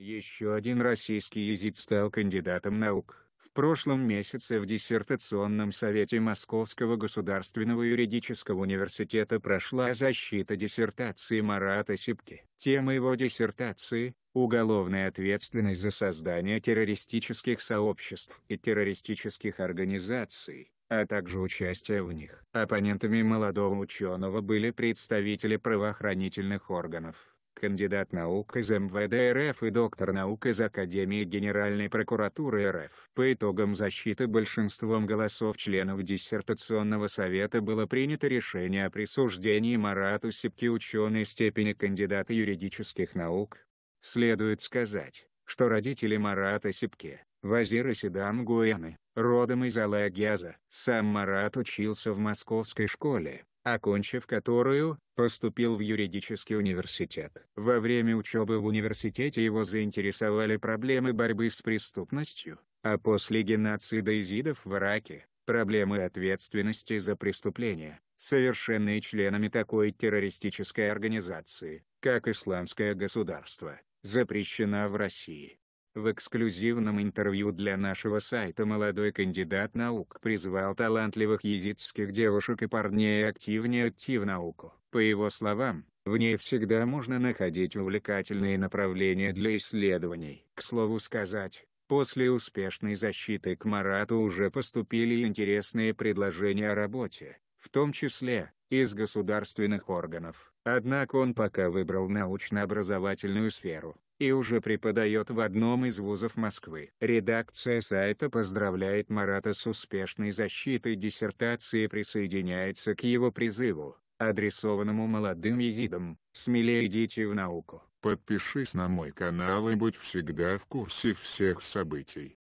Еще один российский езид стал кандидатом наук. В прошлом месяце в диссертационном совете Московского государственного юридического университета прошла защита диссертации Марата Сипки. Тема его диссертации – уголовная ответственность за создание террористических сообществ и террористических организаций а также участие в них. Оппонентами молодого ученого были представители правоохранительных органов, кандидат наук из МВД РФ и доктор наук из Академии Генеральной прокуратуры РФ. По итогам защиты большинством голосов членов диссертационного совета было принято решение о присуждении Марату Сипке ученой степени кандидата юридических наук. Следует сказать, что родители Марата Сипке, Вазира Седам Гуэны, родом из Алагяза, сам Марат учился в московской школе, окончив которую, поступил в юридический университет. Во время учебы в университете его заинтересовали проблемы борьбы с преступностью, а после геноцида изидов в Ираке, проблемы ответственности за преступления, совершенные членами такой террористической организации, как «Исламское государство», запрещена в России. В эксклюзивном интервью для нашего сайта молодой кандидат наук призвал талантливых езидских девушек и парней активнее идти в науку. По его словам, в ней всегда можно находить увлекательные направления для исследований. К слову сказать, после успешной защиты к Марату уже поступили интересные предложения о работе, в том числе, из государственных органов. Однако он пока выбрал научно-образовательную сферу и уже преподает в одном из вузов Москвы. Редакция сайта поздравляет Марата с успешной защитой диссертации и присоединяется к его призыву, адресованному молодым езидам, смелее идите в науку. Подпишись на мой канал и будь всегда в курсе всех событий.